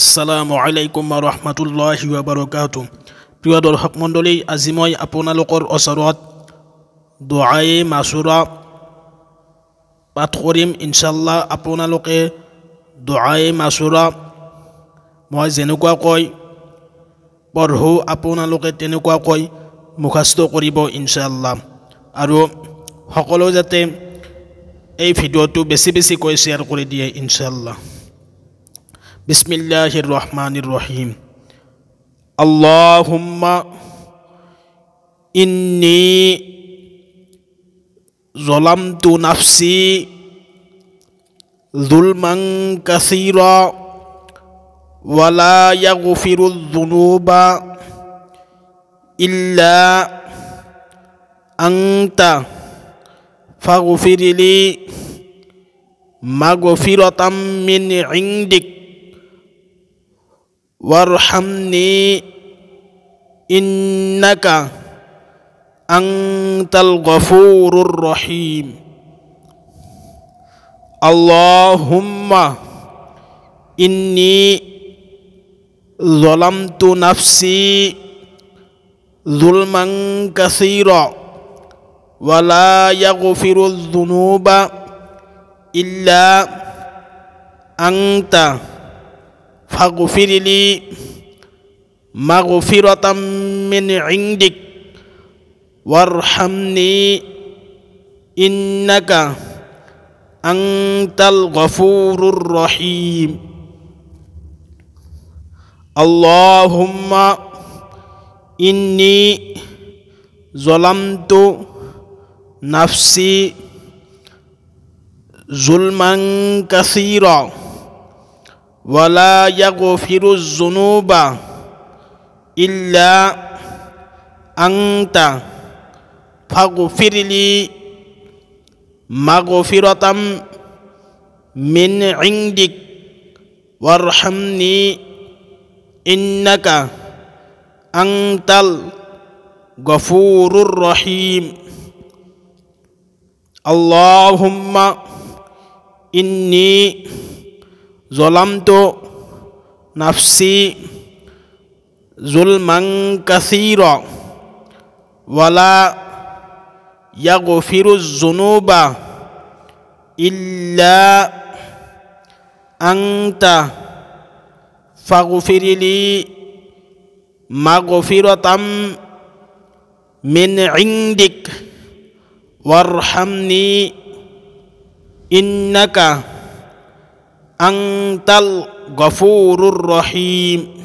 আসসালামু আলাইকুম আ ৰহমতুল্লাহ বাৰকাত প্ৰিয় দৰ্শক মণ্ডলী আজি মই আপোনালোকৰ ওচৰত দোহাই মাছুৰা পাঠ কৰিম ইনশাল্লাহ আপোনালোকে দোহাই মাছুৰা মই যেনেকুৱাকৈ পঢ়োঁ আপোনালোকে তেনেকুৱাকৈ মুখাস্ত কৰিব ইনশাল্লাহ আৰু সকলো যাতে এই ভিডিঅ'টো বেছি বেছিকৈ শ্বেয়াৰ কৰি দিয়ে ইনশাল্লাহ بسم الله الرحمن الرحيم اللهم إني ظلمت نفسي ظلما كثيرا ولا يغفر الذنوب إلا أنت فاغفر لي مغفرة من عندك وارحمني إنك أنت الغفور الرحيم اللهم إني ظلمت نفسي ظلما كثيرا ولا يغفر الذنوب إلا أنت فاغفر لي مغفرة من عندك وارحمني إنك أنت الغفور الرحيم اللهم إني ظلمت نفسي ظلما كثيرا ولا يغفر الذنوب إلا أنت فاغفر لي مغفرة من عندك وارحمني إنك أنت الغفور الرحيم اللهم إني ظلمت نفسي ظلما كثيرا ولا يغفر الذنوب إلا أنت فاغفر لي مغفرة من عندك وارحمني إنك أنت الغفور الرحيم